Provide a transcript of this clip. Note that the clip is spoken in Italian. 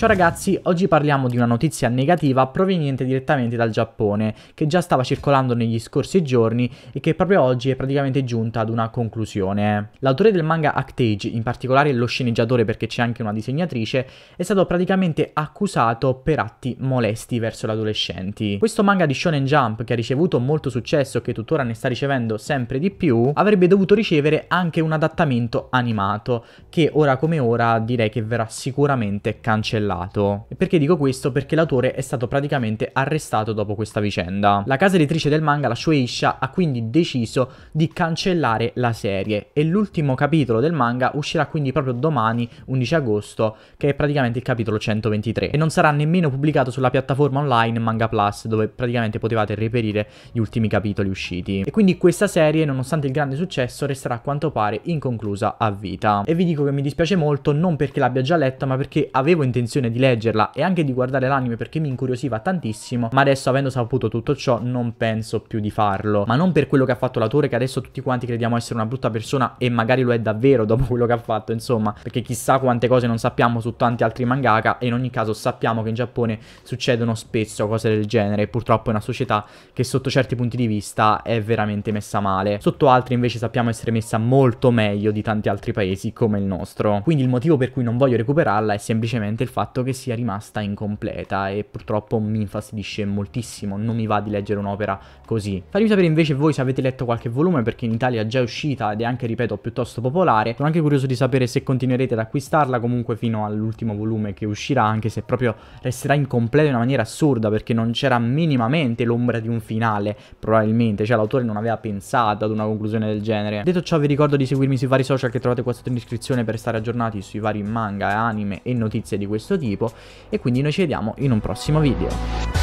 Ciao ragazzi, oggi parliamo di una notizia negativa proveniente direttamente dal Giappone, che già stava circolando negli scorsi giorni e che proprio oggi è praticamente giunta ad una conclusione. L'autore del manga Actage, in particolare lo sceneggiatore perché c'è anche una disegnatrice, è stato praticamente accusato per atti molesti verso gli adolescenti. Questo manga di Shonen Jump, che ha ricevuto molto successo e che tuttora ne sta ricevendo sempre di più, avrebbe dovuto ricevere anche un adattamento animato, che ora come ora direi che verrà sicuramente cancellato cancellato. E perché dico questo? Perché l'autore è stato praticamente arrestato dopo questa vicenda. La casa editrice del manga, la Shueisha, ha quindi deciso di cancellare la serie e l'ultimo capitolo del manga uscirà quindi proprio domani, 11 agosto, che è praticamente il capitolo 123 e non sarà nemmeno pubblicato sulla piattaforma online Manga Plus, dove praticamente potevate reperire gli ultimi capitoli usciti. E quindi questa serie, nonostante il grande successo, resterà a quanto pare inconclusa a vita. E vi dico che mi dispiace molto, non perché l'abbia già letta, ma perché avevo intenzione intenzione di leggerla e anche di guardare l'anime perché mi incuriosiva tantissimo, ma adesso avendo saputo tutto ciò non penso più di farlo. Ma non per quello che ha fatto l'autore che adesso tutti quanti crediamo essere una brutta persona e magari lo è davvero dopo quello che ha fatto, insomma, perché chissà quante cose non sappiamo su tanti altri mangaka e in ogni caso sappiamo che in Giappone succedono spesso cose del genere, purtroppo è una società che sotto certi punti di vista è veramente messa male, sotto altri invece sappiamo essere messa molto meglio di tanti altri paesi come il nostro. Quindi il motivo per cui non voglio recuperarla è semplicemente il fatto fatto che sia rimasta incompleta e purtroppo mi infastidisce moltissimo, non mi va di leggere un'opera così. Fatemi sapere invece voi se avete letto qualche volume perché in Italia è già uscita ed è anche, ripeto, piuttosto popolare. Sono anche curioso di sapere se continuerete ad acquistarla comunque fino all'ultimo volume che uscirà, anche se proprio resterà incompleta in una maniera assurda perché non c'era minimamente l'ombra di un finale, probabilmente, cioè l'autore non aveva pensato ad una conclusione del genere. Detto ciò vi ricordo di seguirmi sui vari social che trovate qua sotto in descrizione per stare aggiornati sui vari manga, anime e notizie di questo questo tipo e quindi noi ci vediamo in un prossimo video.